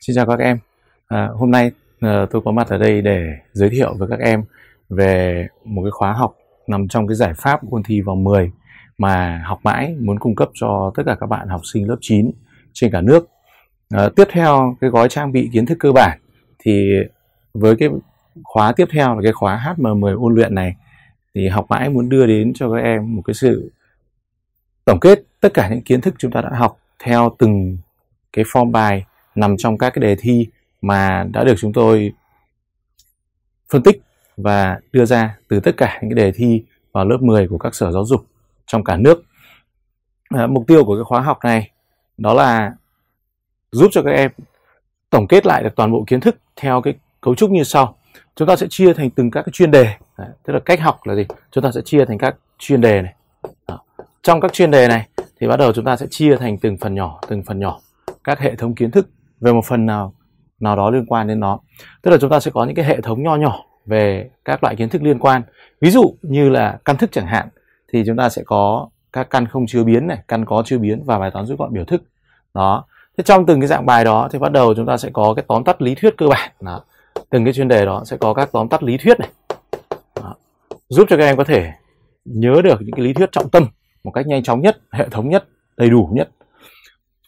Xin chào các em. À, hôm nay à, tôi có mặt ở đây để giới thiệu với các em về một cái khóa học nằm trong cái giải pháp ôn thi vòng 10 mà học mãi muốn cung cấp cho tất cả các bạn học sinh lớp 9 trên cả nước. À, tiếp theo cái gói trang bị kiến thức cơ bản thì với cái khóa tiếp theo là cái khóa HM10 ôn luyện này thì học mãi muốn đưa đến cho các em một cái sự tổng kết tất cả những kiến thức chúng ta đã học theo từng cái form bài nằm trong các cái đề thi mà đã được chúng tôi phân tích và đưa ra từ tất cả những cái đề thi vào lớp 10 của các sở giáo dục trong cả nước. À, mục tiêu của cái khóa học này đó là giúp cho các em tổng kết lại được toàn bộ kiến thức theo cái cấu trúc như sau. Chúng ta sẽ chia thành từng các cái chuyên đề, Đấy, à, tức là cách học là gì? Chúng ta sẽ chia thành các chuyên đề này. Đó. Trong các chuyên đề này thì bắt đầu chúng ta sẽ chia thành từng phần nhỏ, từng phần nhỏ các hệ thống kiến thức về một phần nào nào đó liên quan đến nó tức là chúng ta sẽ có những cái hệ thống nho nhỏ về các loại kiến thức liên quan ví dụ như là căn thức chẳng hạn thì chúng ta sẽ có các căn không chứa biến này căn có chứa biến và bài toán rút gọn biểu thức đó thế trong từng cái dạng bài đó thì bắt đầu chúng ta sẽ có cái tóm tắt lý thuyết cơ bản đó. từng cái chuyên đề đó sẽ có các tóm tắt lý thuyết này đó. giúp cho các em có thể nhớ được những cái lý thuyết trọng tâm một cách nhanh chóng nhất hệ thống nhất đầy đủ nhất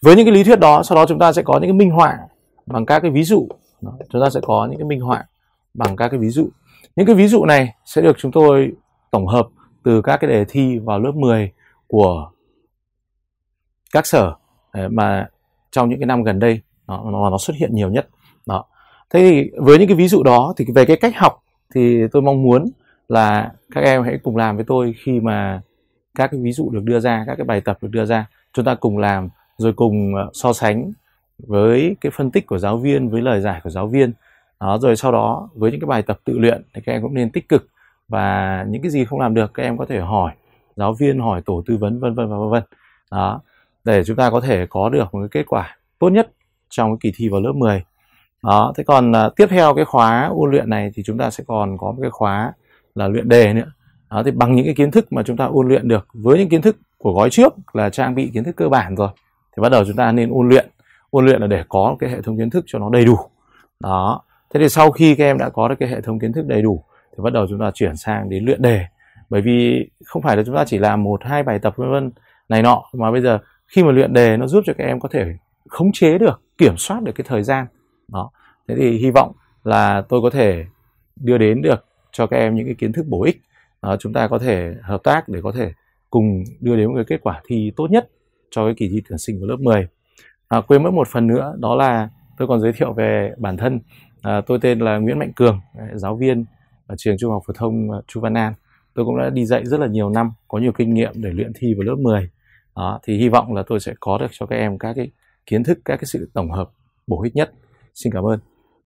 với những cái lý thuyết đó sau đó chúng ta sẽ có những cái minh họa bằng các cái ví dụ chúng ta sẽ có những cái minh họa bằng các cái ví dụ những cái ví dụ này sẽ được chúng tôi tổng hợp từ các cái đề thi vào lớp 10 của các sở mà trong những cái năm gần đây đó, nó, nó xuất hiện nhiều nhất đó thế thì với những cái ví dụ đó thì về cái cách học thì tôi mong muốn là các em hãy cùng làm với tôi khi mà các cái ví dụ được đưa ra các cái bài tập được đưa ra chúng ta cùng làm rồi cùng ờ, so sánh với cái phân tích của giáo viên với lời giải của giáo viên đó, rồi sau đó với những cái bài tập tự luyện thì các em cũng nên tích cực và những cái gì không làm được các em có thể hỏi giáo viên hỏi tổ tư vấn vân vân và vân vân đó để chúng ta có thể có được một cái kết quả tốt nhất trong cái kỳ thi vào lớp 10 đó thế còn uh, tiếp theo cái khóa ôn luyện này thì chúng ta sẽ còn có một cái khóa là luyện đề nữa đó thì bằng những cái kiến thức mà chúng ta ôn luyện được với những kiến thức của gói trước là trang bị kiến thức cơ bản rồi thì bắt đầu chúng ta nên ôn luyện ôn luyện là để có cái hệ thống kiến thức cho nó đầy đủ đó thế thì sau khi các em đã có được cái hệ thống kiến thức đầy đủ thì bắt đầu chúng ta chuyển sang đến luyện đề bởi vì không phải là chúng ta chỉ làm một hai bài tập vân vân này nọ mà bây giờ khi mà luyện đề nó giúp cho các em có thể khống chế được kiểm soát được cái thời gian đó thế thì hy vọng là tôi có thể đưa đến được cho các em những cái kiến thức bổ ích đó, chúng ta có thể hợp tác để có thể cùng đưa đến một cái kết quả thi tốt nhất cho cái kỳ thi tuyển sinh của lớp 10 à, quên mất một phần nữa đó là tôi còn giới thiệu về bản thân à, tôi tên là Nguyễn Mạnh Cường à, giáo viên ở trường trung học phổ thông à, Chu Văn An tôi cũng đã đi dạy rất là nhiều năm có nhiều kinh nghiệm để luyện thi vào lớp 10 đó, thì hy vọng là tôi sẽ có được cho các em các cái kiến thức các cái sự tổng hợp bổ ích nhất xin cảm ơn